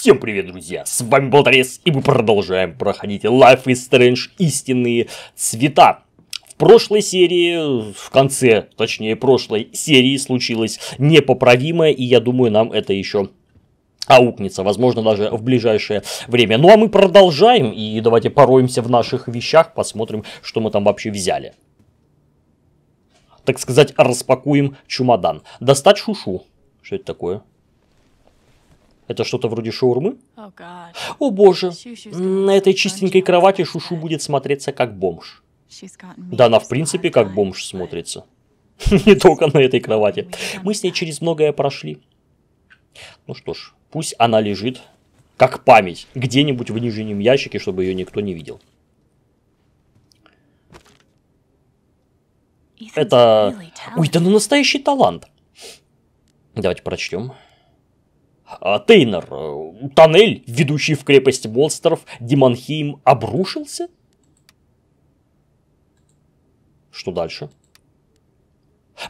Всем привет, друзья! С вами Болторез, и мы продолжаем проходить Life is Strange Истинные Цвета. В прошлой серии, в конце, точнее, прошлой серии случилось непоправимое, и я думаю, нам это еще аукнется, возможно, даже в ближайшее время. Ну а мы продолжаем, и давайте пороемся в наших вещах, посмотрим, что мы там вообще взяли. Так сказать, распакуем чемодан. Достать шушу. Что это такое? Это что-то вроде шаурмы? О боже, на этой чистенькой кровати Шушу будет смотреться как бомж. Да, она в принципе как бомж смотрится. Не только на этой кровати. Мы с ней через многое прошли. Ну что ж, пусть она лежит как память где-нибудь в нижнем ящике, чтобы ее никто не видел. Это... Ой, да ну настоящий талант. Давайте прочтем. А Тейнер, э, тоннель, ведущий в крепость монстров Диманхейм, обрушился? Что дальше?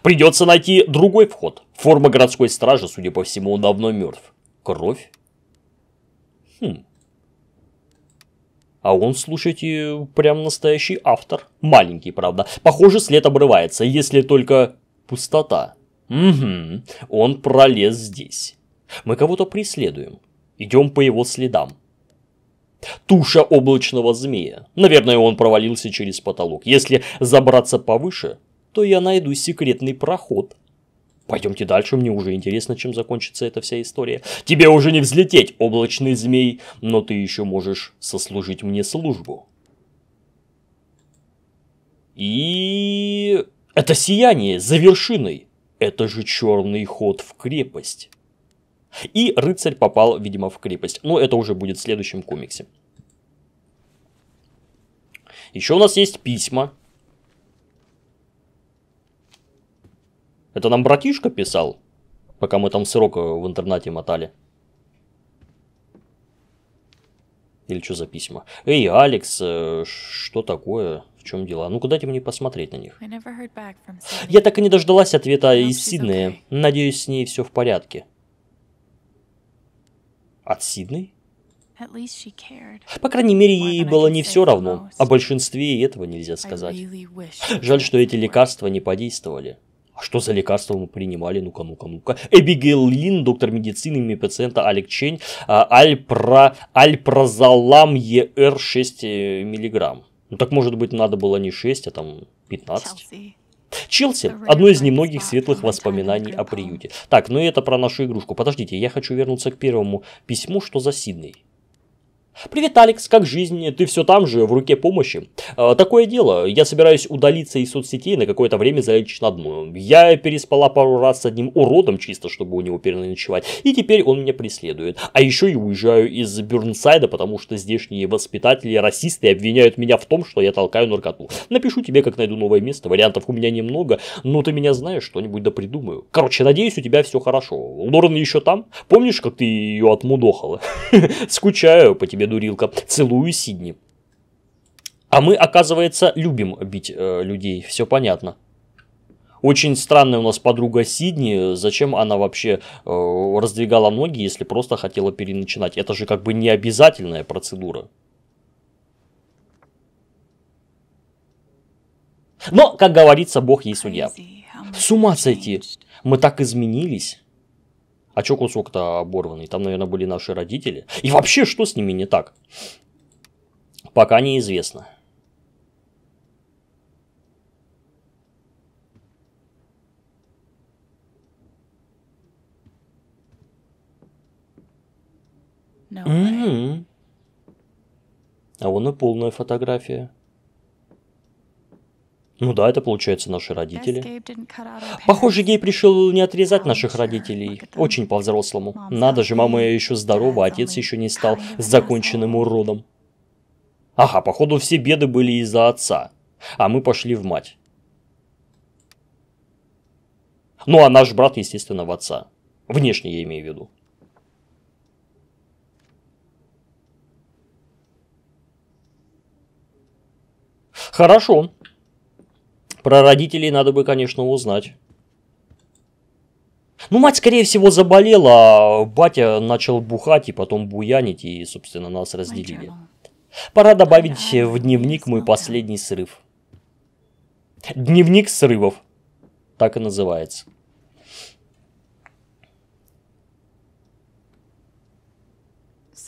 Придется найти другой вход. Форма городской стражи, судя по всему, он давно мертв. Кровь? Хм. А он, слушайте, прям настоящий автор. Маленький, правда. Похоже, след обрывается, если только пустота. Угу, он пролез здесь. Мы кого-то преследуем. Идем по его следам. Туша облачного змея. Наверное, он провалился через потолок. Если забраться повыше, то я найду секретный проход. Пойдемте дальше, мне уже интересно, чем закончится эта вся история. Тебе уже не взлететь, облачный змей, но ты еще можешь сослужить мне службу. И... Это сияние за вершиной. Это же черный ход в крепость. И рыцарь попал, видимо, в крепость. Но это уже будет в следующем комиксе. Еще у нас есть письма. Это нам братишка писал, пока мы там срок э, в интернате мотали. Или что за письма? Эй, Алекс, э, что такое? В чем дело? Ну-ка дайте мне посмотреть на них. Я так и не дождалась ответа из Сиднея. Надеюсь, с ней все в порядке. От Сидней? По крайней мере, ей было не все равно. О большинстве этого нельзя сказать. Жаль, что эти лекарства не подействовали. А что за лекарства мы принимали? Ну-ка, ну-ка, ну-ка. Эбигейл Лин, доктор медицины, имя пациента Алек Чень, а, альпро, альпрозолам ЕР 6 э, миллиграмм. Ну так может быть надо было не 6, а там 15. Челси – одно из немногих светлых воспоминаний о приюте. Так, ну и это про нашу игрушку. Подождите, я хочу вернуться к первому письму, что за Сидней. «Привет, Алекс, как жизнь? Ты все там же, в руке помощи?» а, «Такое дело, я собираюсь удалиться из соцсетей, на какое-то время залечь на дно. Я переспала пару раз с одним уродом чисто, чтобы у него переночевать, и теперь он меня преследует. А еще и уезжаю из Бернсайда, потому что здешние воспитатели расисты обвиняют меня в том, что я толкаю наркоту. Напишу тебе, как найду новое место, вариантов у меня немного, но ты меня знаешь, что-нибудь да придумаю. Короче, надеюсь, у тебя все хорошо. Лорен еще там? Помнишь, как ты ее отмудохала? Скучаю по тебе, дурилка. Целую Сидни. А мы, оказывается, любим бить э, людей, все понятно. Очень странная у нас подруга Сидни, зачем она вообще э, раздвигала ноги, если просто хотела переначинать. Это же как бы не обязательная процедура. Но, как говорится, Бог ей судья. С ума сойти, мы так изменились. А чё кусок-то оборванный? Там, наверное, были наши родители. И вообще, что с ними не так? Пока неизвестно. mm -hmm. А вон и полная фотография. Ну да, это получается наши родители. Похоже, Гей пришел не отрезать наших родителей. Очень по-взрослому. Надо же, мама еще здорова, отец еще не стал законченным уродом. Ага, походу все беды были из-за отца. А мы пошли в мать. Ну а наш брат, естественно, в отца. Внешне я имею в виду. Хорошо. Про родителей надо бы, конечно, узнать. Ну, мать, скорее всего, заболела, а батя начал бухать и потом буянить, и, собственно, нас разделили. Ну. Пора добавить ну, в дневник мой последний срыв. Дневник срывов. Так и называется.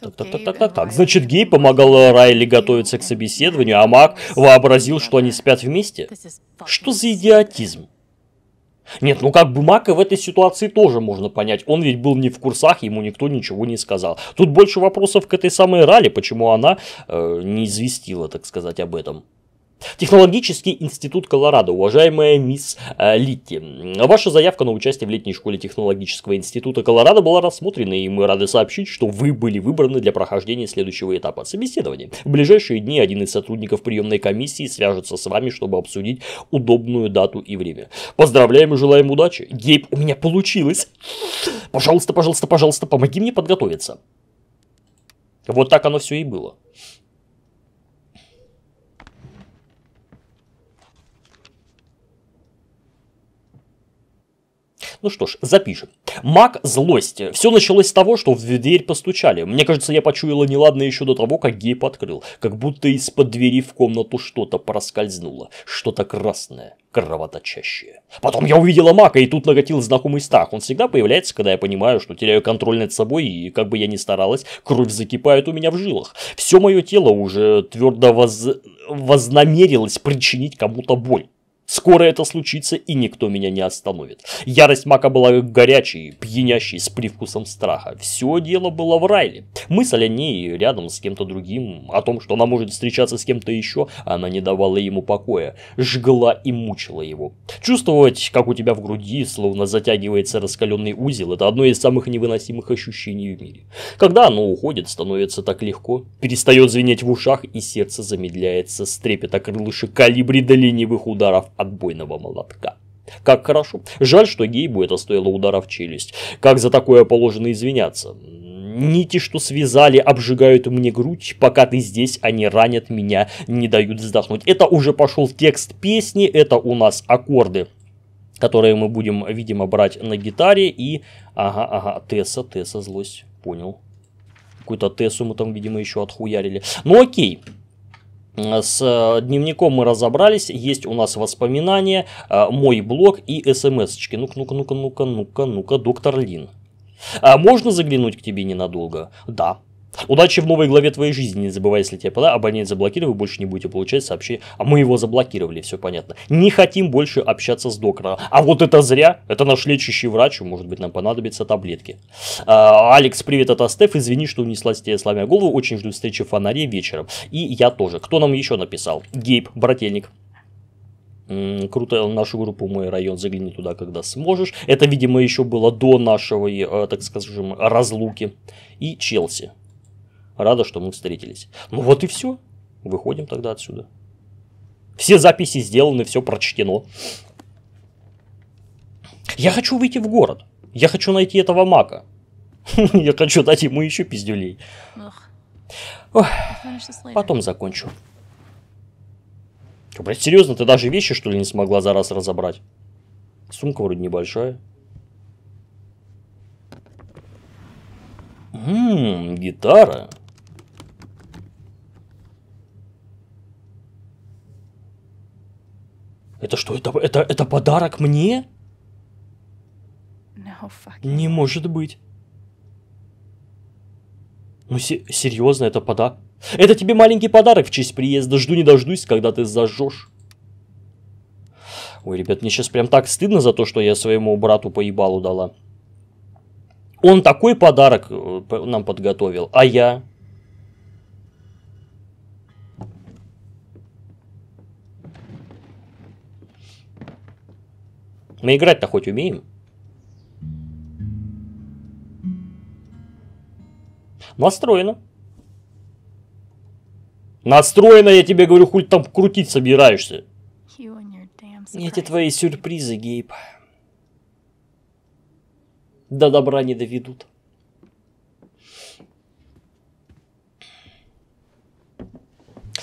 Так, так, так, так, так, Значит, Гей помогал Райли готовиться к собеседованию, а Мак вообразил, что они спят вместе? Что за идиотизм? Нет, ну как бы Мака в этой ситуации тоже можно понять. Он ведь был не в курсах, ему никто ничего не сказал. Тут больше вопросов к этой самой Рали, почему она э, не известила, так сказать, об этом. Технологический институт Колорадо, уважаемая мисс э, Литти. Ваша заявка на участие в летней школе Технологического института Колорадо была рассмотрена, и мы рады сообщить, что вы были выбраны для прохождения следующего этапа собеседования. В ближайшие дни один из сотрудников приемной комиссии свяжется с вами, чтобы обсудить удобную дату и время. Поздравляем и желаем удачи. Гейб, у меня получилось. Пожалуйста, пожалуйста, пожалуйста, помоги мне подготовиться. Вот так оно все и было. Ну что ж, запишем. Маг злость. Все началось с того, что в дверь постучали. Мне кажется, я почуяла неладное еще до того, как гейб открыл. Как будто из-под двери в комнату что-то проскользнуло. Что-то красное, кровоточащее. Потом я увидела Мака, и тут накатил знакомый страх. Он всегда появляется, когда я понимаю, что теряю контроль над собой, и как бы я ни старалась, кровь закипает у меня в жилах. Все мое тело уже твердо воз... вознамерилось причинить кому-то боль. Скоро это случится, и никто меня не остановит. Ярость Мака была горячей, пьянящей, с привкусом страха. Все дело было в Райле. Мысль о ней рядом с кем-то другим, о том, что она может встречаться с кем-то еще, она не давала ему покоя, жгла и мучила его. Чувствовать, как у тебя в груди словно затягивается раскаленный узел, это одно из самых невыносимых ощущений в мире. Когда оно уходит, становится так легко, перестает звенеть в ушах, и сердце замедляется с трепета крылышек калибри до ленивых ударов отбойного молотка. Как хорошо. Жаль, что Гейбу это стоило удара в челюсть. Как за такое положено извиняться? Нити, что связали, обжигают мне грудь, пока ты здесь, они а ранят меня, не дают вздохнуть. Это уже пошел текст песни, это у нас аккорды которые мы будем, видимо, брать на гитаре. И, ага, ага, Тесса, Тесса, злость, понял. Какую-то Тессу мы там, видимо, еще отхуярили. Ну окей, с э, дневником мы разобрались, есть у нас воспоминания, э, мой блог и смс-очки. Ну-ка, ну-ка, ну-ка, ну-ка, ну-ка, ну-ка, доктор Лин. А можно заглянуть к тебе ненадолго? Да, Удачи в новой главе твоей жизни. Не забывай, если тебе пода, абонент заблокировал, больше не будете получать сообщения. А мы его заблокировали, все понятно. Не хотим больше общаться с доктором. А вот это зря. Это наш лечащий врач, может быть, нам понадобятся таблетки. А, Алекс, привет, это Стеф. Извини, что унесла тебе сломя голову. Очень жду встречи в фонаре вечером. И я тоже. Кто нам еще написал? Гейб, брательник. Круто, нашу группу «Мой район» загляни туда, когда сможешь. Это, видимо, еще было до нашего, э, так скажем, разлуки. И Челси. Рада, что мы встретились. Ну вот и все. Выходим тогда отсюда. Все записи сделаны, все прочтено. Я хочу выйти в город. Я хочу найти этого мака. Я хочу дать ему еще пиздюлей. Потом закончу. Блять, серьезно, ты даже вещи, что ли, не смогла за раз разобрать? Сумка вроде небольшая. Ммм, гитара. Это что, это, это, это подарок мне? No, Не может быть. Ну, се серьезно, это подарок? Это тебе маленький подарок в честь приезда. Жду не дождусь, когда ты зажжешь. Ой, ребят, мне сейчас прям так стыдно за то, что я своему брату поебалу дала. Он такой подарок э, нам подготовил, а я... Мы играть-то хоть умеем? Настроено. Настроено, я тебе говорю, хуль там крутить собираешься. Эти твои сюрпризы, Гейб. До добра не доведут.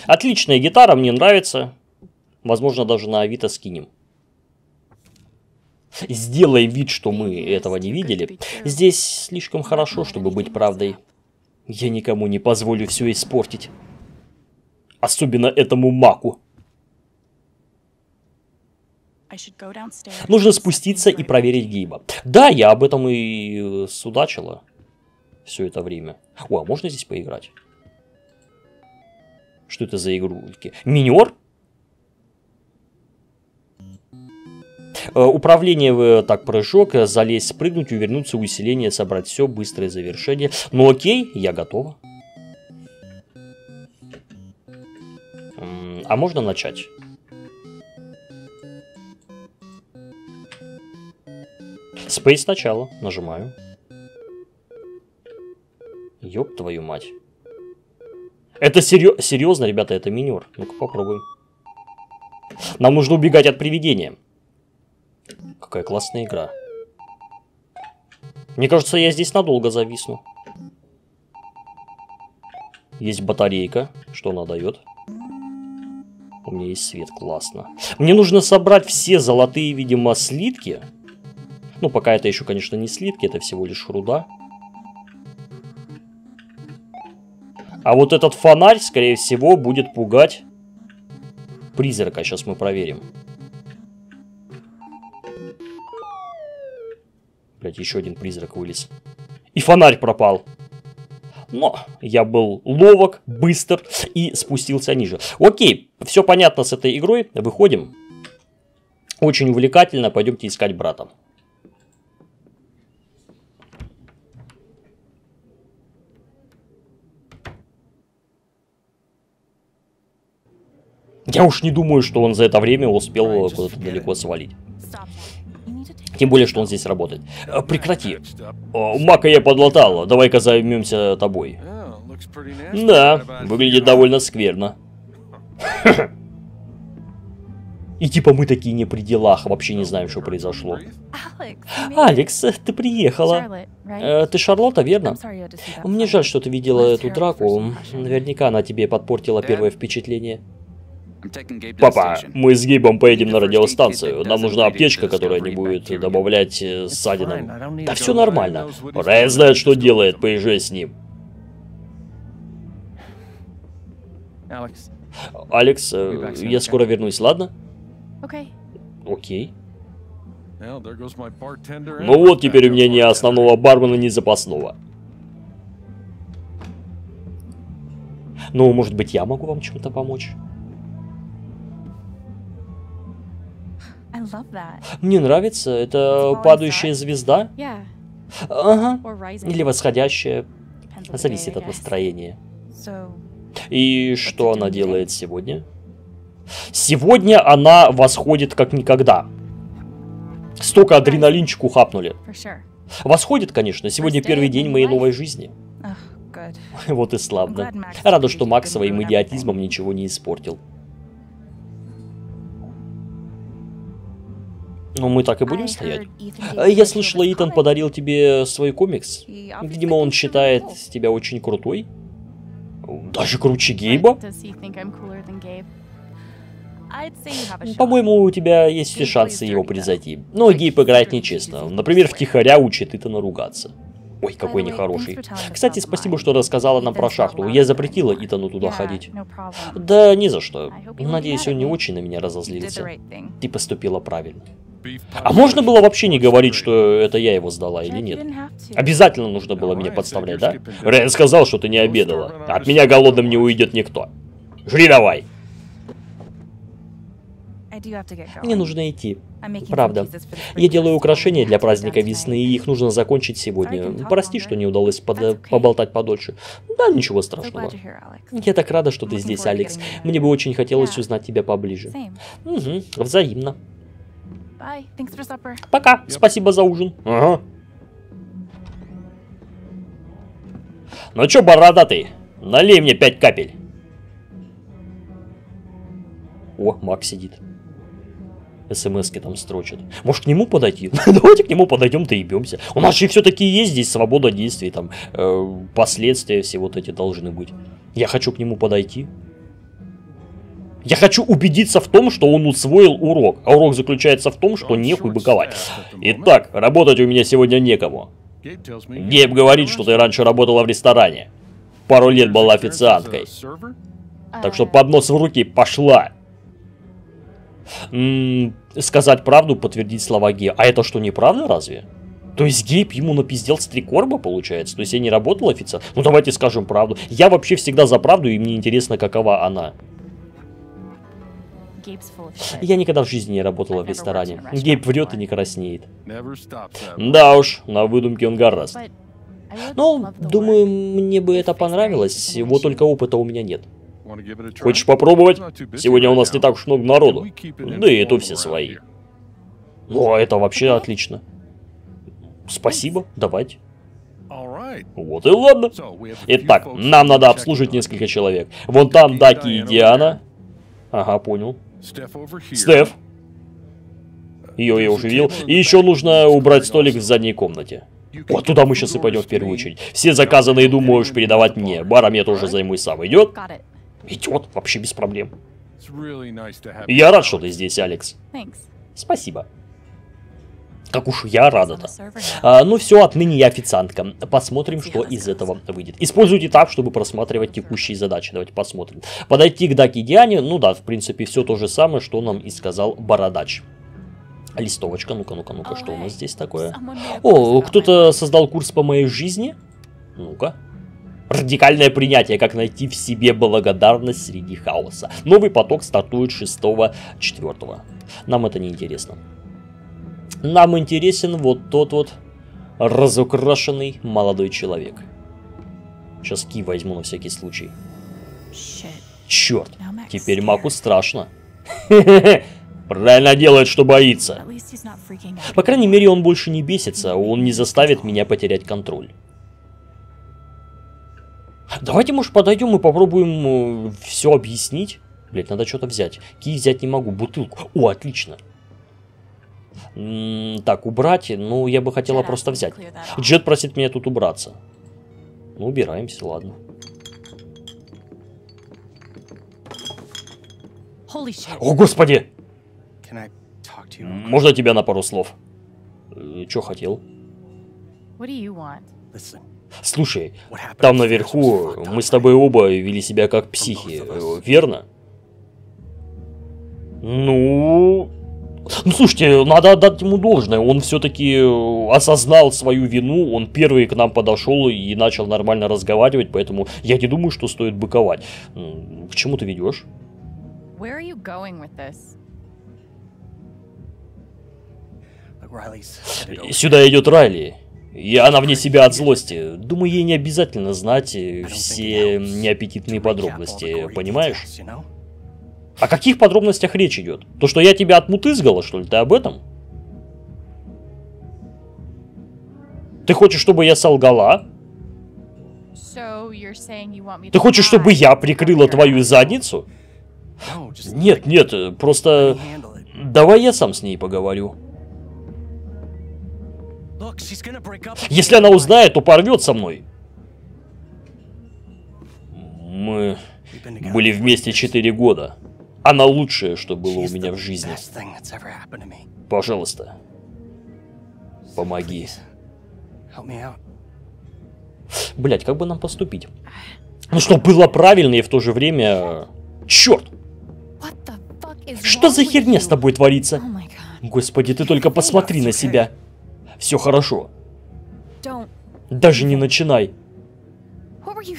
Отличная гитара, мне нравится. Возможно, даже на Авито скинем. Сделай вид, что мы этого не видели. Здесь слишком хорошо, чтобы быть правдой. Я никому не позволю все испортить. Особенно этому маку. Нужно спуститься и проверить Гейба. Да, я об этом и э, судачила все это время. О, а можно здесь поиграть? Что это за игрульки? Минер? Э, управление, э, так, прыжок, э, залезть, прыгнуть, увернуться, усиление, собрать все, быстрое завершение. Ну окей, я готова. А можно начать? Space сначала, нажимаю. Ёб твою мать. Это серьезно, серьезно, ребята, это минер. Ну-ка попробуем. Нам нужно убегать от привидения. Какая классная игра. Мне кажется, я здесь надолго зависну. Есть батарейка, что она дает. У меня есть свет, классно. Мне нужно собрать все золотые, видимо, слитки. Ну, пока это еще, конечно, не слитки, это всего лишь руда. А вот этот фонарь, скорее всего, будет пугать призрака. Сейчас мы проверим. блядь, еще один призрак вылез. И фонарь пропал. Но я был ловок, быстр и спустился ниже. Окей, все понятно с этой игрой. Выходим. Очень увлекательно. Пойдемте искать брата. Я уж не думаю, что он за это время успел куда-то далеко свалить. Тем более, что он здесь работает. Э, прекрати. Мака я подлатала, давай-ка займемся тобой. Да, выглядит довольно скверно. И типа мы такие не при делах, вообще не знаем, что произошло. Алекс, ты приехала. Э, ты Шарлотта, верно? Мне жаль, что ты видела эту драку. Наверняка она тебе подпортила первое э? впечатление. Папа, мы с Гибом поедем на радиостанцию. Нам нужна аптечка, которая не будет добавлять э, ссадинам. Да все нормально. Райан знает, что делает. Поезжай с ним. Алекс, э, я скоро вернусь, ладно? Окей. Ну вот, теперь у меня ни основного бармена, ни запасного. Ну, может быть, я могу вам чем-то помочь? Мне нравится, это падающая звезда. Ага. Или восходящая. Зависит от настроения. И что она делает сегодня? Сегодня она восходит как никогда. Столько адреналинчику хапнули. Восходит, конечно. Сегодня первый день моей новой жизни. Вот и славно. Рада, что Макс своим идиотизмом ничего не испортил. Но ну, мы так и будем стоять. Я слышала, Итан подарил тебе свой комикс. Видимо, он считает тебя очень крутой. Даже круче Гейба? По-моему, у тебя есть все шансы его превзойти. Но Гейб играет нечестно. Например, втихаря учит Итана ругаться. Ой, какой нехороший. Кстати, спасибо, что рассказала нам про шахту. Я запретила Итану туда ходить. Да, не за что. Надеюсь, он не очень на меня разозлился. Ты поступила правильно. А можно было вообще не говорить, что это я его сдала или нет? Обязательно нужно было меня подставлять, да? Рэн сказал, что ты не обедала. От меня голодным не уйдет никто. Жри давай! Мне нужно идти. Правда. Я делаю украшения для праздника весны, и их нужно закончить сегодня. Прости, что не удалось под... поболтать подольше. Да, ничего страшного. Я так рада, что ты здесь, Алекс. Мне бы очень хотелось узнать тебя поближе. Угу, взаимно. Пока, спасибо за ужин. Ага. Ну чё, бородатый, налей мне пять капель. О, Макс сидит смс-ки там строчат. Может, к нему подойти? Давайте к нему подойдем, доебемся. У нас же все-таки есть здесь свобода действий, там, э, последствия все вот эти должны быть. Я хочу к нему подойти. Я хочу убедиться в том, что он усвоил урок. А урок заключается в том, что нехуй быковать. Итак, работать у меня сегодня некому. Гейб говорит, что ты раньше работала в ресторане. Пару лет была официанткой. Так что а. поднос в руки, пошла сказать правду, подтвердить слова гея. А это что, неправда разве? То есть Гейб ему напиздел с три корба, получается? То есть я не работал офицер? Ну давайте скажем правду. Я вообще всегда за правду, и мне интересно, какова она. Я никогда в жизни не работала в ресторане. Гейб врет и не краснеет. Да уж, на выдумке он гораст. Ну, думаю, мне бы это понравилось, вот только опыта у меня нет. Хочешь попробовать? Сегодня у нас не так уж много народу. Да и это все свои. Ну, а это вообще отлично. Спасибо, давайте. Вот и ладно. Итак, нам надо обслужить несколько человек. Вон там Даки и Диана. Ага, понял. Стеф. Ее я уже видел. И еще нужно убрать столик в задней комнате. Вот туда мы сейчас и пойдем в первую очередь. Все заказанные, думаю, уж передавать мне. Баром я тоже займусь сам. Идет? Идет вообще без проблем. Я рад, что ты здесь, Алекс. Спасибо. Как уж я рада-то. А, ну все, отныне я официантка. Посмотрим, что из этого выйдет. Используйте так, чтобы просматривать текущие задачи. Давайте посмотрим. Подойти к Даки Диане. Ну да, в принципе, все то же самое, что нам и сказал Бородач. Листовочка, ну-ка, ну-ка, ну-ка, что у нас здесь такое? О, кто-то создал курс по моей жизни? Ну-ка, Радикальное принятие, как найти в себе благодарность среди хаоса. Новый поток стартует 6-4. Нам это не интересно. Нам интересен вот тот вот разукрашенный молодой человек. Сейчас ки возьму на всякий случай. Черт, теперь Маку страшно. Правильно делает, что боится. По крайней мере, он больше не бесится, он не заставит меня потерять контроль. Давайте, может, подойдем и попробуем э, все объяснить. Блять, надо что-то взять. Кий взять не могу, бутылку. О, отлично. так, убрать, ну, я бы хотела просто взять. Джет просит меня тут убраться. Ну, убираемся, ладно. О, господи! Можно тебя на пару слов? Э, чё хотел? Слушай, там наверху мы с тобой оба вели себя как психи, э, верно? Ну... Ну, слушайте, надо отдать ему должное. Он все-таки э, осознал свою вину, он первый к нам подошел и начал нормально разговаривать, поэтому я не думаю, что стоит быковать. К чему ты ведешь? Э, сюда идет Райли. И она вне себя от злости. Думаю, ей не обязательно знать э, все неаппетитные подробности, понимаешь? О каких подробностях речь идет? То, что я тебя отмутызгала, что ли, ты об этом? Ты хочешь, чтобы я солгала? Ты хочешь, чтобы я прикрыла твою задницу? Нет, нет, просто давай я сам с ней поговорю. Если она узнает, то порвет со мной. Мы были вместе четыре года. Она лучшая, что было у меня в жизни. Пожалуйста, помоги. Блять, как бы нам поступить? Ну что, было правильно и в то же время... Черт! Что за херня с тобой творится? Oh Господи, ты только посмотри на себя все хорошо. Даже не начинай.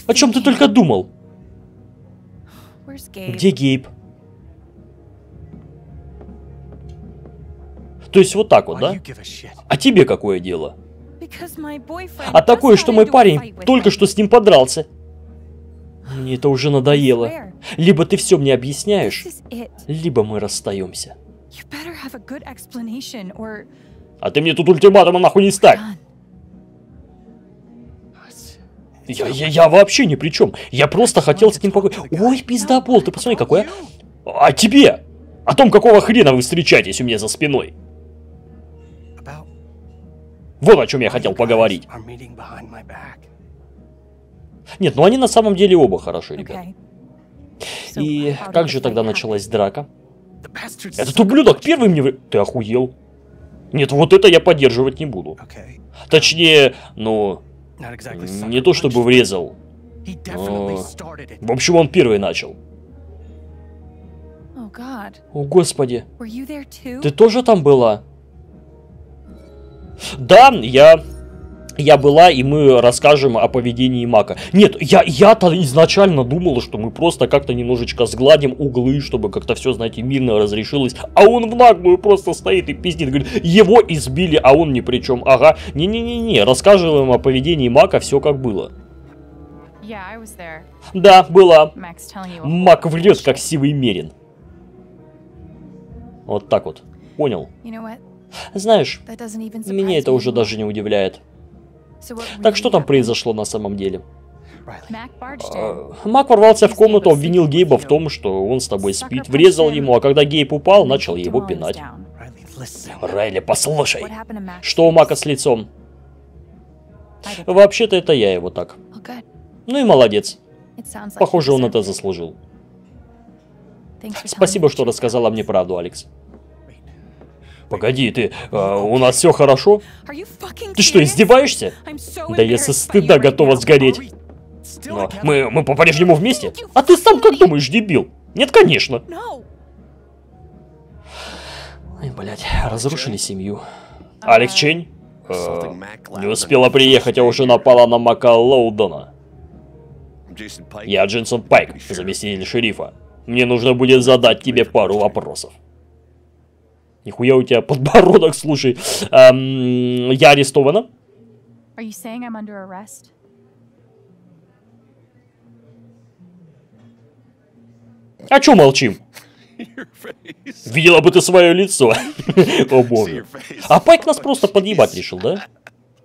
О чем ты только думал? Где Гейб? То есть вот так вот, да? А тебе какое дело? А такое, что мой парень только что с ним подрался. Мне это уже надоело. Либо ты все мне объясняешь, либо мы расстаемся. А ты мне тут ультиматума нахуй не ставь. Я, я, я вообще ни при чем. Я просто хотел с ним поговорить. Ой, пиздобол, ты посмотри, какой я... А тебе? О том, какого хрена вы встречаетесь у меня за спиной? Вот о чем я хотел поговорить. Нет, ну они на самом деле оба хороши, ребят. И как же тогда началась драка? Этот ублюдок первый мне... Ты охуел? Нет, вот это я поддерживать не буду. Точнее, ну, не то чтобы врезал. Но... В общем, он первый начал. О, Господи. Ты тоже там была? Да, я я была, и мы расскажем о поведении Мака. Нет, я, я-то изначально думала, что мы просто как-то немножечко сгладим углы, чтобы как-то все, знаете, мирно разрешилось. А он в наглую просто стоит и пиздит, говорит, его избили, а он ни при чем. Ага, не-не-не-не, рассказываем о поведении Мака, все как было. Yeah, да, была. Мак врет, как сивый мерин. Вот так вот. Понял. You know Знаешь, меня это уже даже не удивляет. Так что там произошло на самом деле? А, Мак ворвался в комнату, обвинил Гейба в том, что он с тобой спит, врезал ему, а когда Гейб упал, начал его пинать. Райли, послушай. Что у Мака с лицом? Вообще-то это я его так. Oh, ну и молодец. Похоже, он это заслужил. Спасибо, что рассказала мне правду, Алекс. Погоди, ты, э, у нас все хорошо? Ты что, издеваешься? Да я со стыда готова сгореть. Но мы, мы по-прежнему вместе? А ты сам как думаешь, дебил? Нет, конечно. Ой, блядь, разрушили семью. А, Алекс Чень? Э, не успела приехать, а уже напала на Мака Лоудона. Я Джинсон Пайк, заместитель шерифа. Мне нужно будет задать тебе пару вопросов. Нихуя у тебя подбородок, слушай. Эм, я арестована. Are you saying I'm under arrest? А чё молчим? Видела бы ты свое лицо. О боже. А Пайк нас просто подъебать решил, да?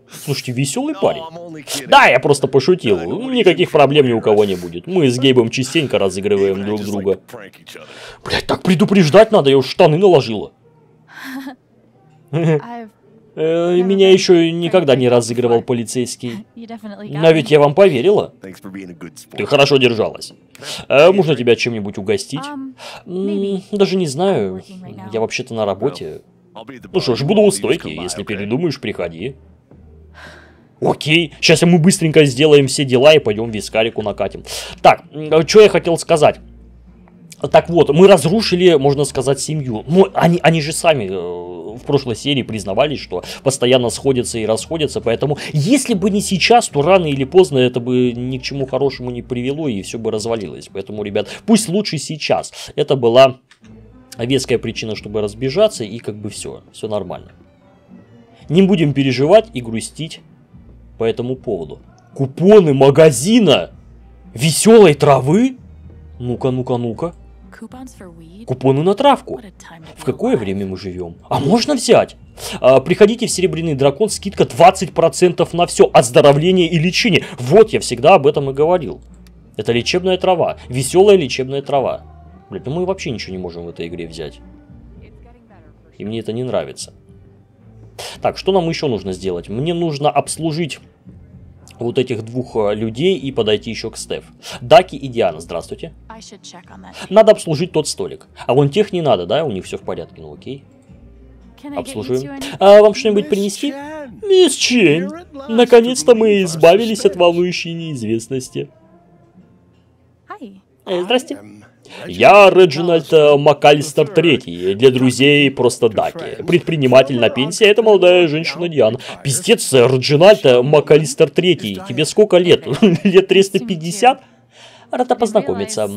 Слушайте, веселый ну, парень. А да, я просто пошутил. Ну, Никаких проблем ни у кого не будет. Мы с Гейбом частенько разыгрываем друг друга. Блять, так предупреждать надо, я уж штаны наложила. Э, меня еще никогда не разыгрывал полицейский. Но ведь я вам поверила. Ты хорошо держалась. Э, можно тебя чем-нибудь угостить? Um, даже не знаю. Я вообще-то на работе. Ну что ж, буду у стойки. Если передумаешь, приходи. Окей, сейчас мы быстренько сделаем все дела и пойдем вискарику накатим. Так, а что я хотел сказать. Так вот, мы разрушили, можно сказать, семью. Но они, они же сами э, в прошлой серии признавались, что постоянно сходятся и расходятся. Поэтому, если бы не сейчас, то рано или поздно это бы ни к чему хорошему не привело и все бы развалилось. Поэтому, ребят, пусть лучше сейчас. Это была веская причина, чтобы разбежаться, и как бы все, все нормально. Не будем переживать и грустить по этому поводу. Купоны магазина веселой травы? Ну-ка, ну-ка, ну-ка. Купоны на травку. В какое время мы живем? А можно взять? А, приходите в Серебряный Дракон, скидка 20% на все, оздоровление и лечение. Вот я всегда об этом и говорил. Это лечебная трава, веселая лечебная трава. Блять, ну мы вообще ничего не можем в этой игре взять. И мне это не нравится. Так, что нам еще нужно сделать? Мне нужно обслужить вот этих двух а, людей и подойти еще к Стеф. Даки и Диана, здравствуйте. Надо обслужить тот столик. А вон тех не надо, да? У них все в порядке, ну окей. Обслуживаем. А вам что-нибудь принести? Мисс Чен. наконец-то мы избавились от волнующей неизвестности. Э, здрасте. Эм, я Реджинальд э, МакАлистер III, для друзей просто Даки. Предприниматель на пенсии, это молодая женщина Диан. Пиздец, Реджинальд э, МакАлистер III, тебе сколько лет? лет 350? Рада познакомиться.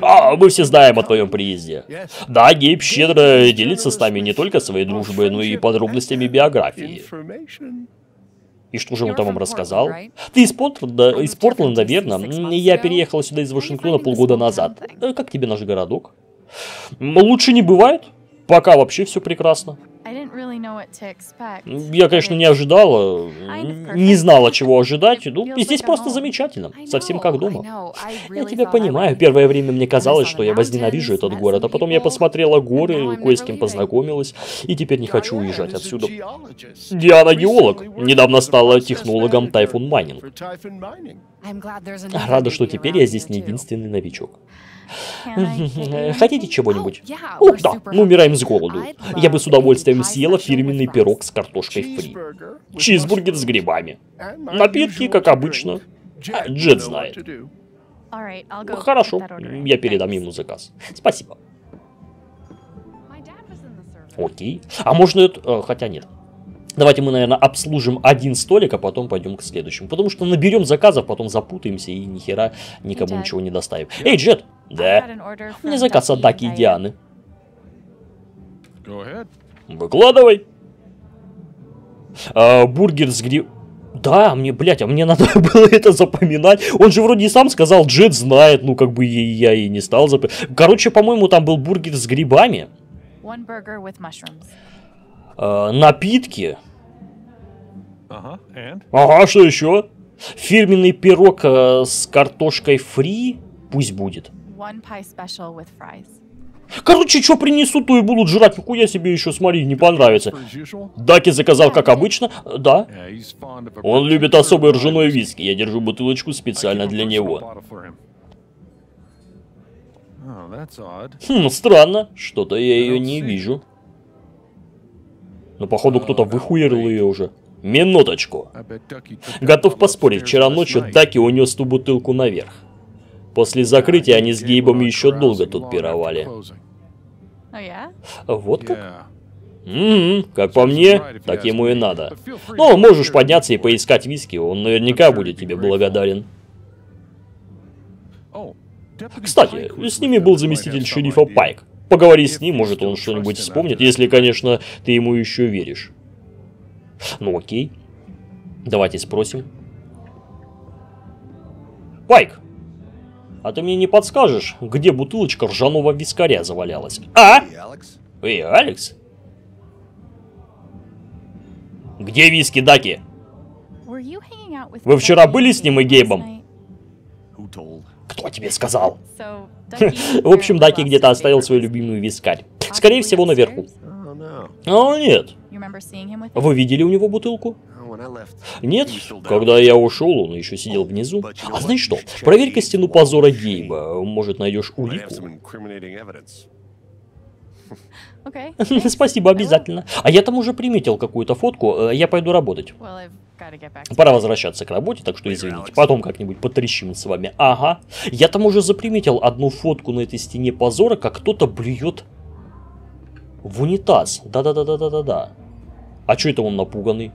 А, мы все знаем о твоем приезде. Да, Гейб щедро делится с нами не только своей дружбой, но и подробностями биографии. И что же он там вам рассказал? Ты из Портланда, из Портленда, верно? Я переехала сюда из Вашингтона полгода назад. Э, как тебе наш городок? Лучше не бывает. Пока вообще все прекрасно. Я, конечно, не ожидала, не знала, чего ожидать. Ну, и здесь просто замечательно, совсем как дома. Я тебя понимаю, первое время мне казалось, что я возненавижу этот город, а потом я посмотрела горы, кое с кем познакомилась, и теперь не хочу уезжать отсюда. Диана геолог, недавно стала технологом Тайфун Майнинг. Рада, что теперь я здесь не единственный новичок. Хотите чего-нибудь? Oh, О, да, мы ну, умираем с голоду. Я бы с удовольствием съела фирменный пирог с картошкой фри. Чизбургер с грибами. Напитки, как обычно. Джет а, знает. Ну, хорошо, я передам ему заказ. Спасибо. Окей. А можно это... Э, хотя нет. Давайте мы, наверное, обслужим один столик, а потом пойдем к следующему. Потому что наберем заказов, потом запутаемся и нихера никому Джет. ничего не доставим. Эй, Джет! Да. У меня заказ от Даки и Дианы. Выкладывай. А, бургер с гри... Да, мне, блядь, а мне надо было это запоминать. Он же вроде и сам сказал, Джет знает, ну как бы и я и не стал запоминать. Короче, по-моему, там был бургер с грибами. One burger with mushrooms э, напитки. Ага, ага, что еще? Фирменный пирог э, с картошкой фри, пусть будет. One pie with fries. Короче, что принесут, то и будут жрать. я себе еще, смотри, не понравится. Даки заказал, как обычно. Да. Он любит особый ржаной виски. Я держу бутылочку специально для него. Oh, хм, странно. Что-то я ее не вижу. Ну походу кто-то выхуерил ее уже. Минуточку. Готов поспорить, вчера ночью Даки унес ту бутылку наверх. После закрытия они с Гейбом еще долго тут пировали. А вот как? Ммм, как по мне, так ему и надо. Но ну, можешь подняться и поискать виски, он наверняка будет тебе благодарен. Oh, Кстати, с ними был заместитель шерифа Пайк. Поговори с ним, может он что-нибудь вспомнит, если, конечно, ты ему еще веришь. Ну окей. Давайте спросим. Пайк, а ты мне не подскажешь, где бутылочка ржаного вискаря завалялась? А? Эй, Алекс? Где виски Даки? Вы вчера были с ним и Гейбом? Кто тебе сказал? В общем, Даки где-то оставил свою любимую вискарь. Скорее всего, наверху. О oh, а, нет. Вы видели у него бутылку? Oh, нет, когда я ушел, он еще сидел внизу. А знаешь что? Проверь-ка стену позора Гейба. Может, найдешь улику. Спасибо, обязательно. А я там уже приметил какую-то фотку. Э, я пойду работать. Пора возвращаться к работе, так что извините. Потом как-нибудь потрещим с вами. Ага. Я там уже заприметил одну фотку на этой стене позора, как кто-то блюет в унитаз. Да-да-да-да-да-да-да. А чё это он напуганный?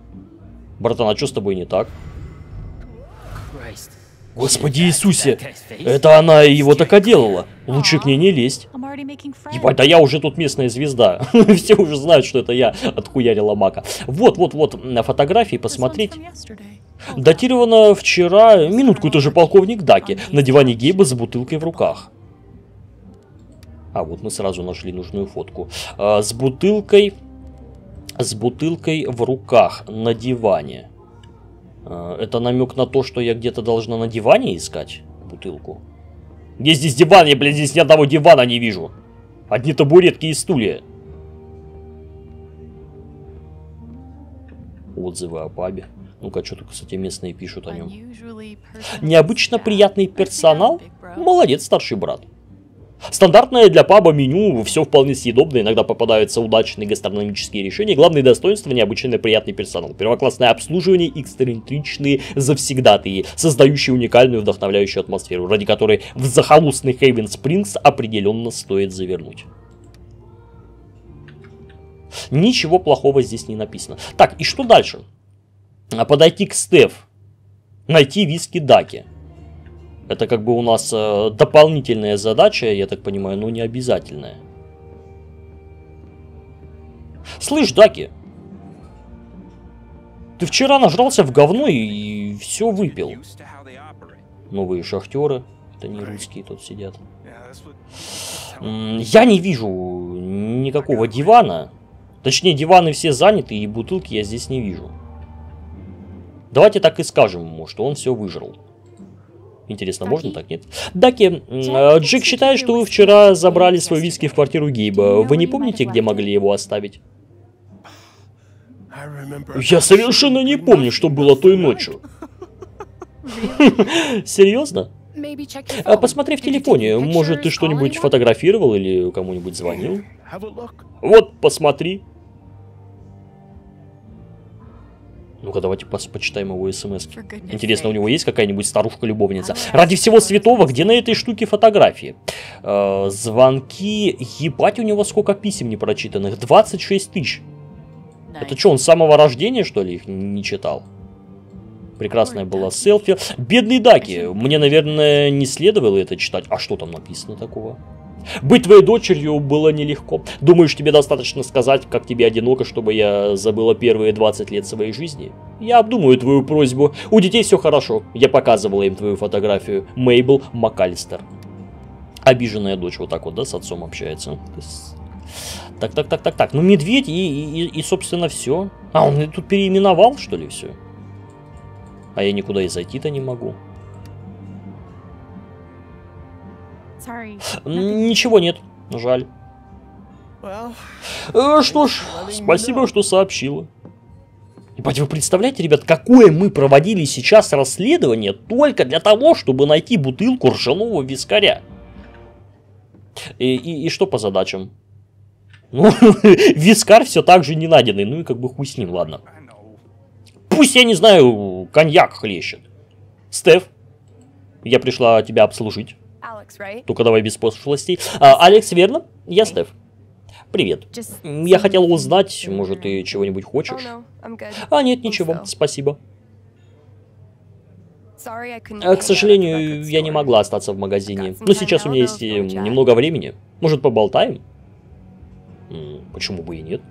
Братан, а чё с тобой не так? Господи Иисусе, это она его так оделала. Лучше к ней не лезть. Ебать, да я уже тут местная звезда. Все уже знают, что это я отхуярила Мака. Вот-вот-вот, на фотографии посмотреть. Датировано вчера, минутку, это же полковник Даки, на диване Гейба с бутылкой в руках. А, вот мы сразу нашли нужную фотку. А, с бутылкой... С бутылкой в руках на диване. Э, это намек на то, что я где-то должна на диване искать бутылку. Где здесь диван? Я, блядь, здесь ни одного дивана не вижу. Одни табуретки и стулья. Отзывы о пабе. Ну-ка, а что-то, кстати, местные пишут о нем. Необычно приятный персонал? Молодец, старший брат. Стандартное для паба меню, все вполне съедобно, иногда попадаются удачные гастрономические решения. Главные достоинства – необычайно приятный персонал, первоклассное обслуживание, и эксцентричные завсегдатые, создающие уникальную вдохновляющую атмосферу, ради которой в захолустный Хейвен Спрингс определенно стоит завернуть. Ничего плохого здесь не написано. Так, и что дальше? А подойти к Стеф, найти виски Даки – это как бы у нас э, дополнительная задача, я так понимаю, но не обязательная. Слышь, Даки, ты вчера нажрался в говно и все выпил. Новые шахтеры, это не русские тут сидят. Я не вижу никакого дивана. Точнее, диваны все заняты, и бутылки я здесь не вижу. Давайте так и скажем ему, что он все выжрал. Интересно, можно так, нет? Даки, Джек э, считает, что вы вчера забрали свой виски в квартиру Гейба. Вы не помните, где могли его оставить? Я совершенно не помню, что было той ночью. Серьезно? А, посмотри в телефоне, может ты что-нибудь фотографировал или кому-нибудь звонил? Вот, посмотри. Ну-ка, давайте пос почитаем его смс. -ки. Интересно, у него есть какая-нибудь старушка-любовница? Ради всего святого, где на этой штуке фотографии? Э, звонки. Ебать, у него сколько писем непрочитанных. 26 тысяч. Это что, он с самого рождения, что ли, их не читал? Прекрасное было селфи. Бедный Даки. Мне, наверное, не следовало это читать. А что там написано такого? Быть твоей дочерью было нелегко. Думаешь, тебе достаточно сказать, как тебе одиноко, чтобы я забыла первые 20 лет своей жизни? Я обдумаю твою просьбу. У детей все хорошо. Я показывала им твою фотографию. Мейбл МакАлистер. Обиженная дочь вот так вот, да, с отцом общается. Так, так, так, так, так. Ну, медведь и, и, и собственно, все. А, он тут переименовал, что ли, все? А я никуда и зайти-то не могу. Ничего нет, жаль. Э, что ж, спасибо, что сообщила. Ебать, вы представляете, ребят, какое мы проводили сейчас расследование только для того, чтобы найти бутылку ржаного вискаря. И, и, и что по задачам? Ну, вискарь все так же не найденный, ну и как бы хуй с ним, ладно. Пусть, я не знаю, коньяк хлещет. Стеф, я пришла тебя обслужить. Только давай без пошлостей. А, Алекс, верно? Я Стеф. Привет. Я хотела узнать, может, ты чего-нибудь хочешь? Oh, а, нет, ничего, спасибо. А, к сожалению, я не могла остаться в магазине. Но сейчас у меня есть э, немного времени. Может, поболтаем? Почему бы и нет?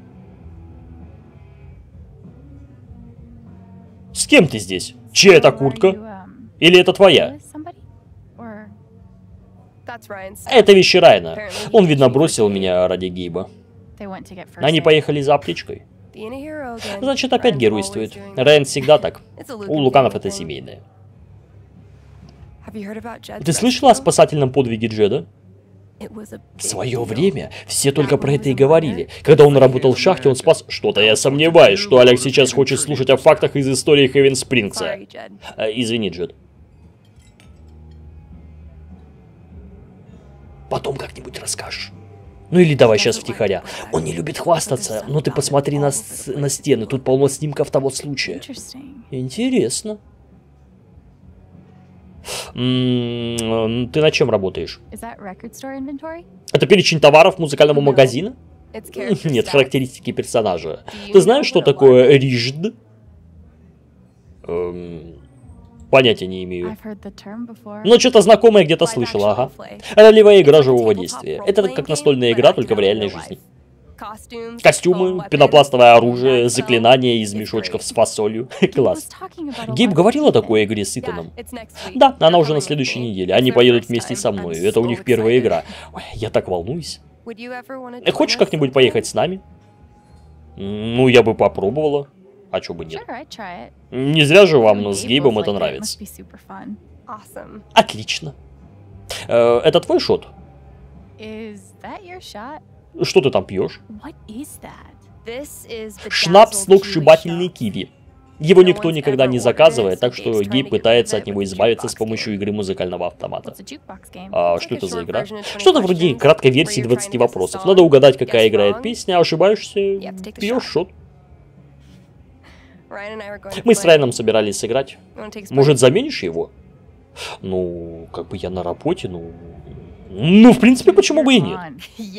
С кем ты здесь? Чья это куртка? Um? Или это твоя? Это вещи Райна. Он, видно, бросил меня ради Гейба. Они поехали за аптечкой. Значит, опять геройствует. Райан всегда так. У Луканов это семейное. Ты слышала о спасательном подвиге Джеда? В свое время все только про это и говорили. Когда он работал в шахте, он спас... Что-то я сомневаюсь, что Алекс сейчас хочет слушать о фактах из истории Хевен Спрингса. Э. Э, извини, Джед. Потом как-нибудь расскажешь. Ну или давай сейчас втихаря. Он не любит хвастаться, но ну ты посмотри на, на стены, тут полно снимков того случая. Интересно. М м-м, ты на чем работаешь? Это перечень товаров музыкального магазина? Нет, характеристики персонажа. Ты знаешь, что такое рижд? Эм, Понятия не имею. Но что-то знакомое где-то слышал. ага. Ролевая игра живого действия. Это как настольная игра, только в реальной жизни. Костюмы, пенопластовое оружие, заклинания из мешочков с фасолью. Класс. Гейб говорил о такой игре с Итаном? Да, она уже на следующей неделе. Они поедут вместе со мной. Это у них первая игра. Ой, я так волнуюсь. Э, хочешь как-нибудь поехать с нами? Ну, я бы попробовала. А чё бы нет? Не зря же вам с Гейбом это нравится. Отлично. Э, это твой шот? Что ты там пьешь? Шнапс сногсшибательный киви. Его никто никогда не заказывает, так что Гейб пытается от него избавиться с помощью игры музыкального автомата. А что это за игра? Что-то вроде краткой версии 20 вопросов. Надо угадать, какая играет песня, ошибаешься, пьешь шот. Мы с Райаном собирались сыграть. Может, заменишь его? Ну, как бы я на работе, ну... Ну, в принципе, почему бы и нет?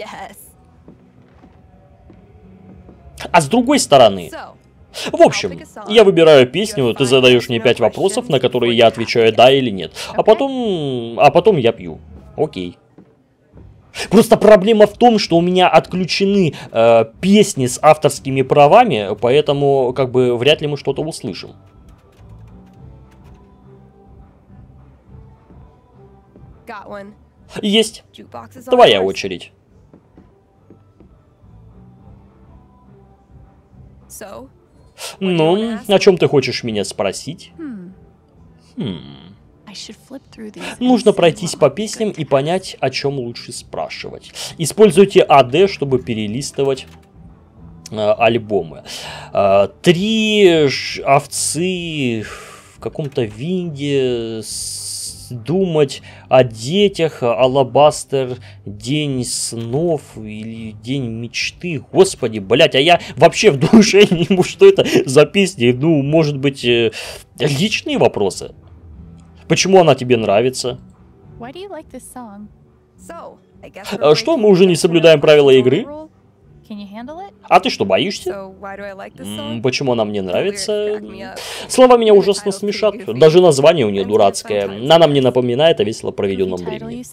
А с другой стороны... В общем, я выбираю песню, ты задаешь мне пять вопросов, на которые я отвечаю да или нет, а потом... а потом я пью. Окей. Просто проблема в том, что у меня отключены э, песни с авторскими правами, поэтому как бы вряд ли мы что-то услышим. Есть. Твоя очередь. Ну, о чем ты хочешь меня спросить? Хм. хм. Нужно пройтись по песням и понять, о чем лучше спрашивать. Используйте АД, чтобы перелистывать э, альбомы. Э, три овцы в каком-то винде думать о детях, Алабастер, День снов или День мечты. Господи, блять, а я вообще в душе не ему, что это за песни? Ну, может быть, э, личные вопросы? Почему она тебе нравится? А что, мы уже не соблюдаем правила игры? А ты что, боишься? Почему она мне нравится? Слова меня ужасно смешат. Даже название у нее дурацкое. Она мне напоминает о весело проведенном времени.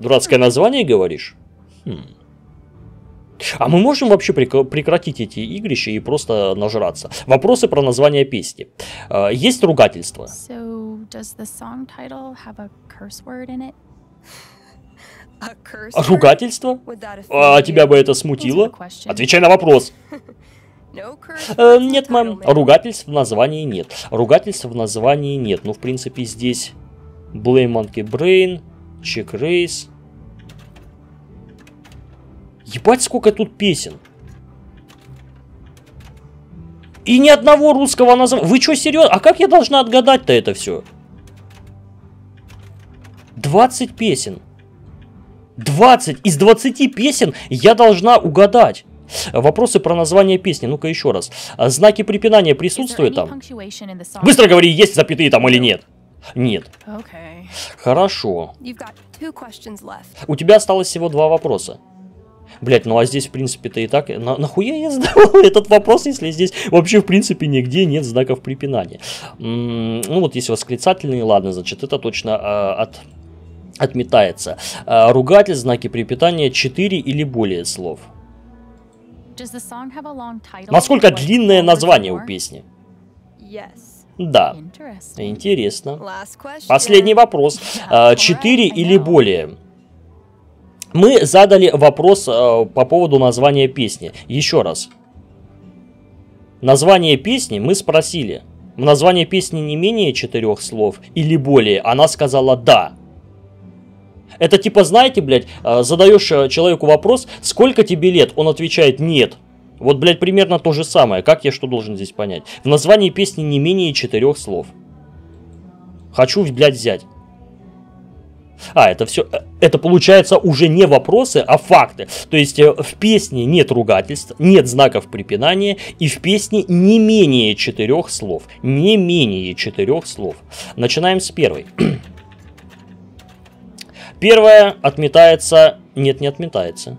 Дурацкое название, говоришь? Хм. А мы можем вообще прекратить эти игрища и просто нажраться? Вопросы про название песни. А, есть ругательство? So, does the song title have a curse word in it? ругательство? А тебя бы это смутило? Отвечай на вопрос. Э, нет, мам, ругательств в названии нет. Ругательств в названии нет. Ну, в принципе, здесь Blame Monkey Brain, Check Race, Ебать, сколько тут песен. И ни одного русского названия. Вы что, серьезно? А как я должна отгадать-то это все? 20 песен. 20 из 20 песен я должна угадать. Вопросы про название песни. Ну-ка еще раз. А, знаки препинания присутствуют там? Быстро говори, есть запятые там или нет. Нет. Okay. Хорошо. У тебя осталось всего два вопроса. Блять, ну а здесь, в принципе-то и так... На, нахуя я задавал этот вопрос, если здесь вообще, в принципе, нигде нет знаков препинания? ну вот, если восклицательные, ладно, значит, это точно э, от отметается. Э, ругатель, знаки препитания 4 или более слов. Насколько длинное название у песни? Да. Интересно. Последний вопрос. А, четыре или более? Мы задали вопрос э, по поводу названия песни. Еще раз. Название песни мы спросили. Название песни не менее четырех слов или более. Она сказала «да». Это типа, знаете, блядь, э, задаешь э, человеку вопрос, сколько тебе лет? Он отвечает «нет». Вот, блядь, примерно то же самое. Как я что должен здесь понять? В названии песни не менее четырех слов. Хочу, блядь, взять. А, это все, э, это получается уже не вопросы, а факты. То есть э, в песне нет ругательств, нет знаков препинания, и в песне не менее четырех слов. Не менее четырех слов. Начинаем с первой. Первое отметается... Нет, не отметается.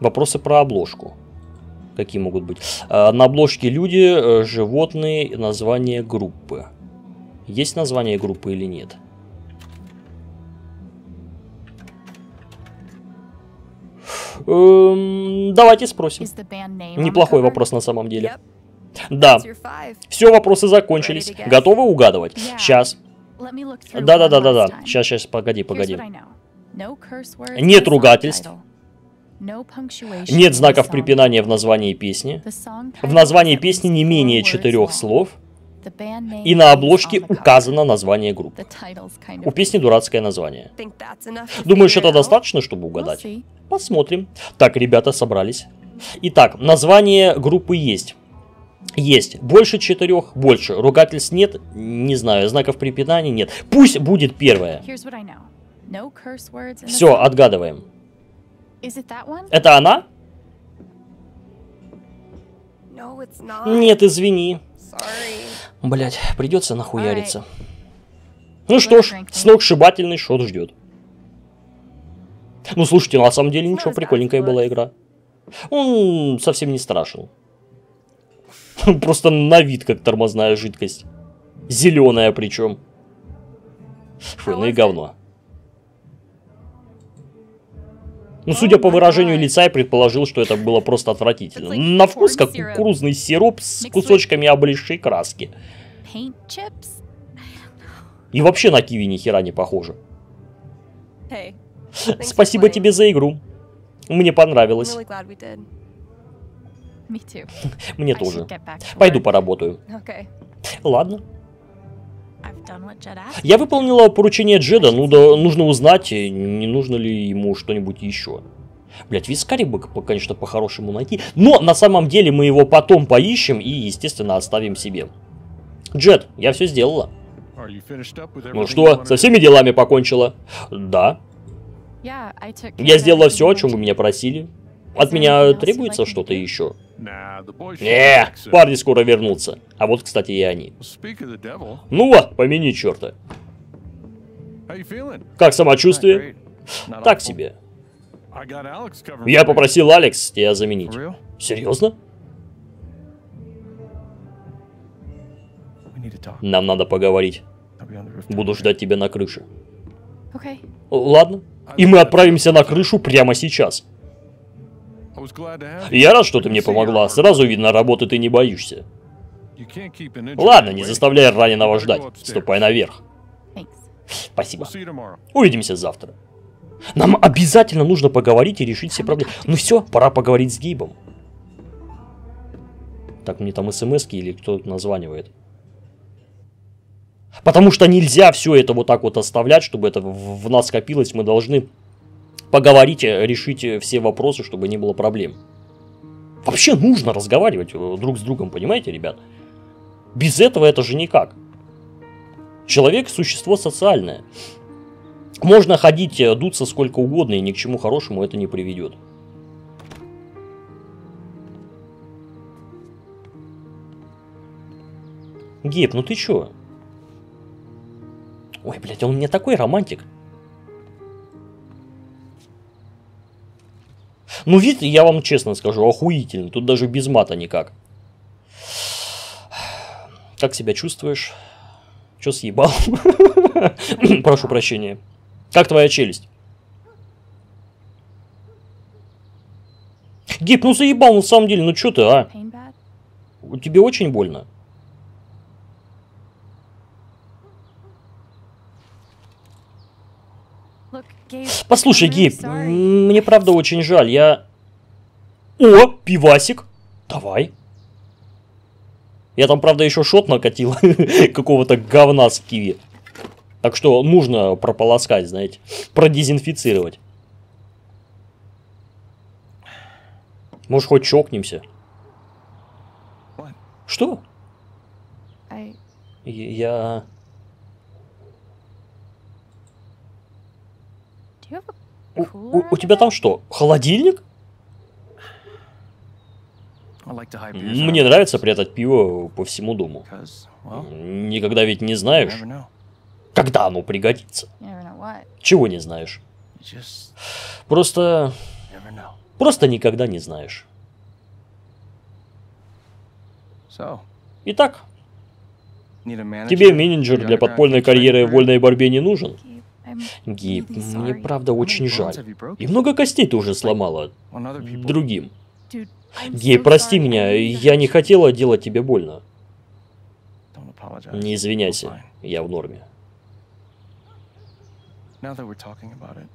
Вопросы про обложку. Какие могут быть? Э, на обложке люди, животные, название группы. Есть название группы или нет? Эм, давайте спросим. Неплохой вопрос на самом деле. Да. Все, вопросы закончились. Готовы угадывать? Сейчас. Да-да-да-да-да. Сейчас, сейчас, погоди, погоди. Нет ругательств. Нет знаков препинания в названии песни. В названии песни не менее четырех слов. И на обложке указано название группы. У песни дурацкое название. Думаешь, это достаточно, чтобы угадать? Посмотрим. Так, ребята собрались. Итак, название группы есть. Есть. Больше четырех? Больше. Ругательств нет? Не знаю. Знаков препинания нет. Пусть будет первое. Все, отгадываем. Это она? Нет, извини. Блять, придется нахуяриться. Ну что ж, сногсшибательный шот ждет. Ну слушайте, ну, на самом деле ничего, прикольненькая была игра. Он совсем не страшен. Просто на вид как тормозная жидкость. Зеленая причем. Фу, а ну и говно. Ну, судя по выражению лица, я предположил, что это было просто отвратительно. На вкус как кукурузный сироп с кусочками облезшей краски. И вообще на киви ни хера не похоже. Спасибо тебе за игру. Мне понравилось. Мне тоже. Пойду поработаю. Ладно. Я выполнила поручение Джеда, ну да, нужно узнать, э, не нужно ли ему что-нибудь еще. Блять, вискарь бы, конечно, по-хорошему найти. Но на самом деле мы его потом поищем и, естественно, оставим себе. Джед, я все сделала. Ну что, со всеми делами покончила? Да. Я сделала все, о чем вы меня просили. От меня требуется что-то еще? Не, э, парни скоро вернутся. А вот, кстати, и они. Ну вот, помяни черта. Как самочувствие? Так себе. Я попросил Алекс тебя заменить. Серьезно? Нам надо поговорить. Буду ждать тебя на крыше. Ладно. И мы отправимся на крышу прямо сейчас. Я рад, что ты мне помогла. Сразу видно, работы ты не боишься. Ладно, не заставляй раненого ждать. Ступай наверх. Спасибо. Увидимся завтра. Нам обязательно нужно поговорить и решить все проблемы. Ну все, пора поговорить с Гибом. Так, мне там смс или кто-то названивает. Потому что нельзя все это вот так вот оставлять, чтобы это в нас копилось. Мы должны поговорить, э, решить э, все вопросы, чтобы не было проблем. Вообще нужно разговаривать э, друг с другом, понимаете, ребят? Без этого это же никак. Человек – существо социальное. Можно ходить, дуться сколько угодно, и ни к чему хорошему это не приведет. Гейб, ну ты чё? Ой, блядь, он мне такой романтик. Ну, вид, я вам честно скажу, охуительный. Тут даже без мата никак. Как себя чувствуешь? Чё съебал? Прошу прощения. Как твоя челюсть? Гип, ну заебал, на самом деле, ну чё ты, а? Тебе очень больно? Послушай, Гейб, мне правда очень жаль, я... О, пивасик! Давай. Я там, правда, еще шот накатил какого-то говна с киви. Так что нужно прополоскать, знаете, продезинфицировать. Может, хоть чокнемся? Что? Я... У, у, у тебя там что, холодильник? Мне нравится прятать пиво по всему дому. Никогда ведь не знаешь, когда оно пригодится. Чего не знаешь? Просто... Просто никогда не знаешь. Итак, тебе менеджер для подпольной карьеры в вольной борьбе не нужен? Гиб, мне правда очень жаль. И много костей ты уже сломала. Другим. Гей, прости меня, я не хотела делать тебе больно. Не извиняйся, я в норме.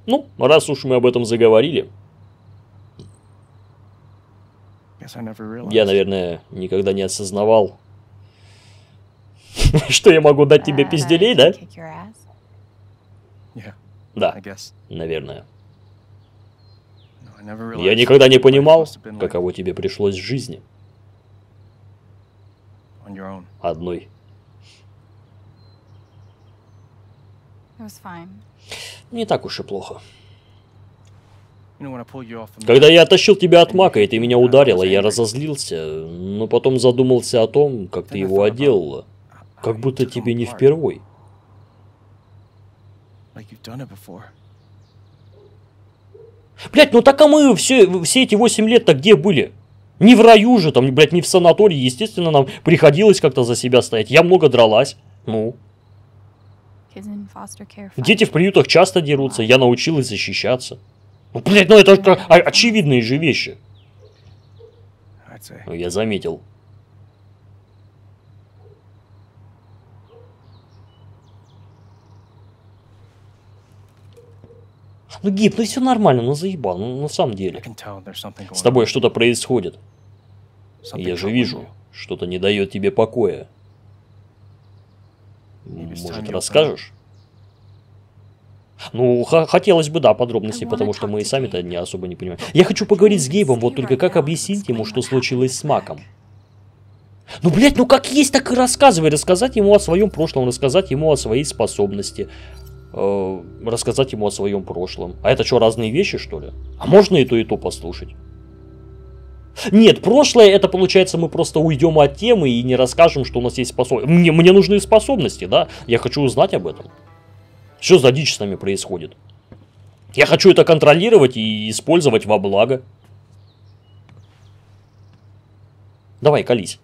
Ну, раз уж мы об этом заговорили, я, наверное, никогда не осознавал, что я могу дать тебе пизделей, да? Да, наверное. Я никогда не понимал, каково тебе пришлось в жизни. Одной. Не так уж и плохо. Когда я оттащил тебя от мака, и ты меня ударила, я разозлился, но потом задумался о том, как ты его оделала. Как будто тебе не впервой. Блять, ну так а мы все, все эти 8 лет-то где были? Не в раю же, там, блядь, не в санатории. Естественно, нам приходилось как-то за себя стоять. Я много дралась. Ну. Дети в приютах часто дерутся. Я научилась защищаться. Ну, блядь, ну это а, очевидные же вещи. Ну, я заметил. Ну, гид, ну все нормально, ну заебал, ну на самом деле. С тобой что-то происходит. Я же вижу, что-то не дает тебе покоя. Может, расскажешь? Ну, хотелось бы, да, подробностей, потому что мы и сами-то не особо не понимаем. Я хочу поговорить с Гейбом, вот только как объяснить ему, что случилось с Маком? Ну, блядь, ну как есть, так и рассказывай. Рассказать ему о своем прошлом, рассказать ему о своей способности э, рассказать ему о своем прошлом. А это что, разные вещи, что ли? А можно и то, и то послушать? Нет, прошлое это получается мы просто уйдем от темы и не расскажем, что у нас есть способности. Мне, мне нужны способности, да? Я хочу узнать об этом. Что за дичь с нами происходит? Я хочу это контролировать и использовать во благо. Давай, колись.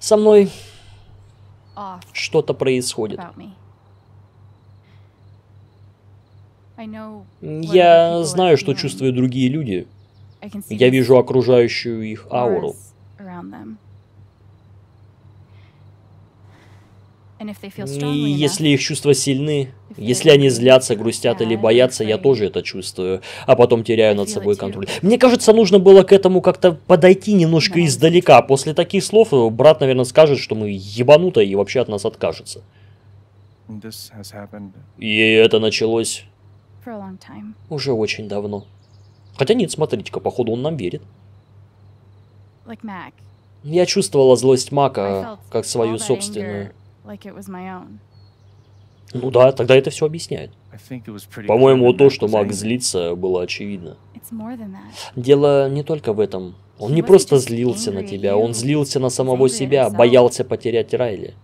Со мной что-то происходит. Я знаю, что чувствуют другие люди. Я вижу окружающую их ауру. И если их чувства сильны, если они злятся, грустят или боятся, я тоже это чувствую, а потом теряю над собой контроль. Мне кажется, нужно было к этому как-то подойти немножко издалека. После таких слов э, брат, наверное, скажет, что мы ебанутые и вообще от нас откажется. И это началось уже очень давно. Хотя нет, смотрите-ка, походу он нам верит. Я чувствовала злость Мака как свою собственную like it was my own. Ну да, тогда это все объясняет. По-моему, то, что Мак злится, было очевидно. Дело не только в этом. Он не просто злился на тебя, он злился на самого себя, боялся потерять Райли.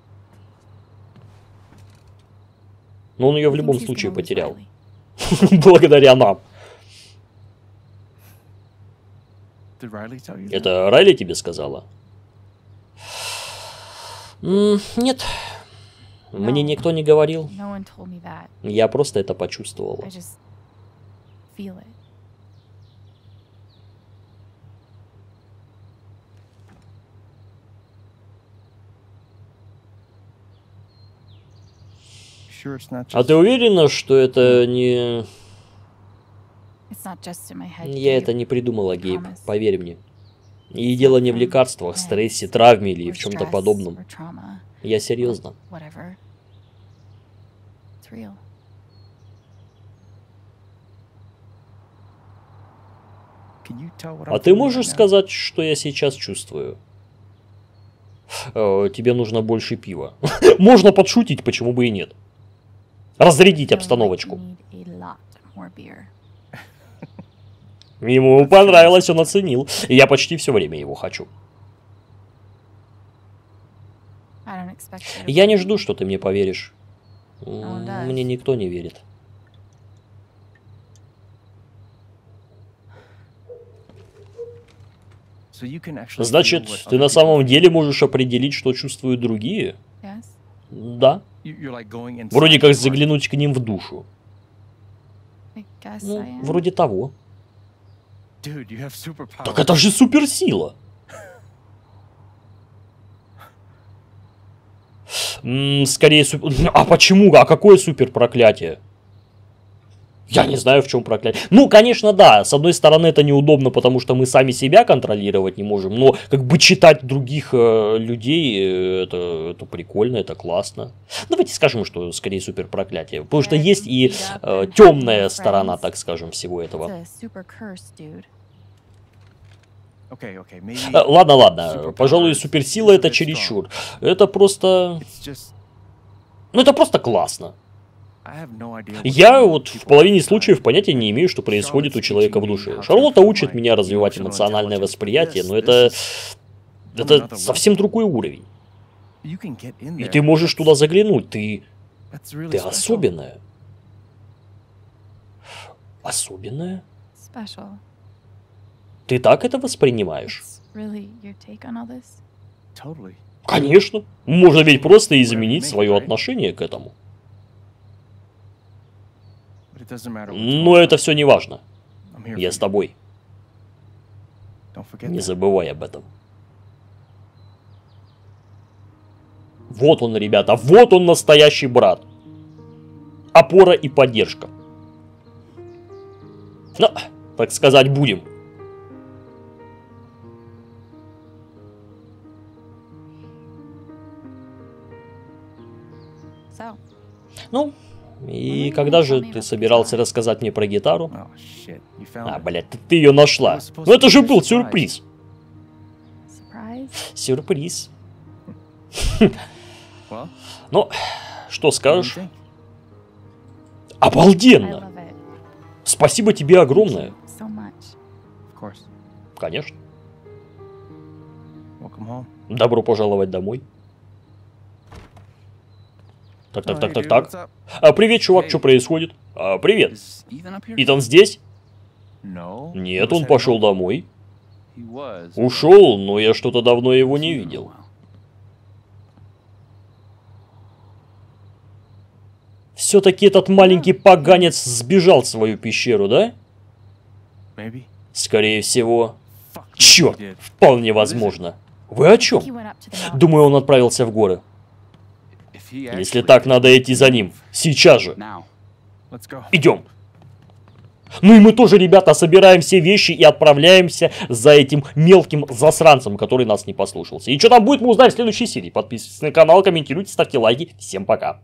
Но он ее в любом случае потерял. Благодаря нам. Это Райли тебе сказала? Нет. Мне никто не говорил. Я просто это почувствовала. А ты уверена, что это не... Я это не придумала, Гейб, поверь мне. И дело не в лекарствах, стрессе, травме или в чем-то подобном. Я серьезно. А ты можешь сказать, что я сейчас чувствую? Э, тебе нужно больше пива. Можно подшутить, почему бы и нет. Разрядить обстановочку. Ему понравилось, он оценил. Я почти все время его хочу. Я не жду, что ты мне поверишь. А, мне никто не верит. Значит, ты на самом деле можешь определить, что чувствуют другие? Да. Вроде как заглянуть к ним в душу. Ну, вроде того. Так это же суперсила. скорее супер... А почему? А какое супер проклятие? Я не знаю, в чем проклятие. Ну, конечно, да, с одной стороны, это неудобно, потому что мы сами себя контролировать не можем, но как бы читать других э, людей, э, это, это прикольно, это классно. Давайте скажем, что скорее супер проклятие, потому что э, есть и э, темная сторона, так скажем, всего этого. Ладно, ладно. Пожалуй, суперсила это чересчур. Это просто... Ну, это просто классно. Я вот в половине случаев понятия не имею, что происходит у человека в душе. Шарлотта учит меня развивать эмоциональное восприятие, но это... Это совсем другой уровень. И ты можешь туда заглянуть, ты... Ты особенная. Особенная? Ты так это воспринимаешь? Конечно. Можно ведь просто изменить свое отношение к этому. Но это все не важно. Я с тобой. Не забывай об этом. Вот он, ребята, вот он настоящий брат. Опора и поддержка. Ну, так сказать, будем. Ну И когда же ты собирался рассказать мне про гитару? А, блядь, ты, ты ее нашла. Ну это же был сюрприз. Сюрприз. Ну, что скажешь? Обалденно! Спасибо тебе огромное. Конечно. Добро пожаловать домой. Так, так, так, так, так. А, привет, чувак, что происходит? А, привет. Итан здесь? Нет, он пошел домой. Ушел, но я что-то давно его не видел. Все-таки этот маленький поганец сбежал в свою пещеру, да? Скорее всего. Черт, вполне возможно. Вы о чем? Думаю, он отправился в горы. Если так, надо идти за ним. Сейчас же. Идем. Ну и мы тоже, ребята, собираем все вещи и отправляемся за этим мелким засранцем, который нас не послушался. И что там будет, мы узнаем в следующей серии. Подписывайтесь на канал, комментируйте, ставьте лайки. Всем пока.